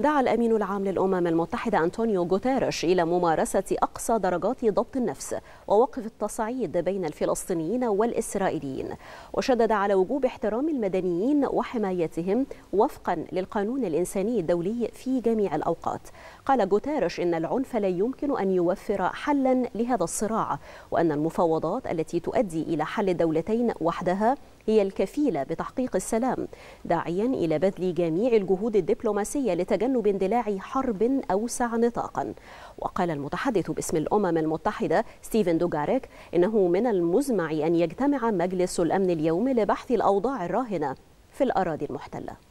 دعا الأمين العام للأمم المتحدة أنطونيو غوتيريش إلى ممارسة أقصى درجات ضبط النفس ووقف التصعيد بين الفلسطينيين والإسرائيليين وشدد على وجوب احترام المدنيين وحمايتهم وفقا للقانون الإنساني الدولي في جميع الأوقات قال غوتيريش إن العنف لا يمكن أن يوفر حلا لهذا الصراع وأن المفاوضات التي تؤدي إلى حل الدولتين وحدها هي الكفيلة بتحقيق السلام داعيا إلى بذل جميع الجهود الدبلوماسية لتجنب تجنب اندلاع حرب أوسع نطاقا وقال المتحدث باسم الأمم المتحدة ستيفن دوغاريك إنه من المزمع أن يجتمع مجلس الأمن اليوم لبحث الأوضاع الراهنة في الأراضي المحتلة